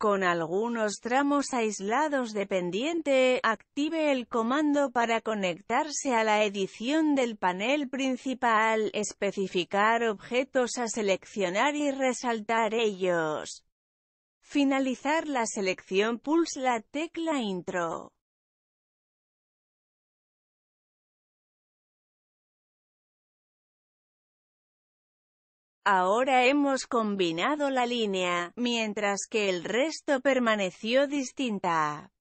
con algunos tramos aislados dependiente, active el comando para conectarse a la edición del panel principal, especificar objetos a seleccionar y resaltar ellos. Finalizar la selección pulse la tecla Intro. Ahora hemos combinado la línea, mientras que el resto permaneció distinta.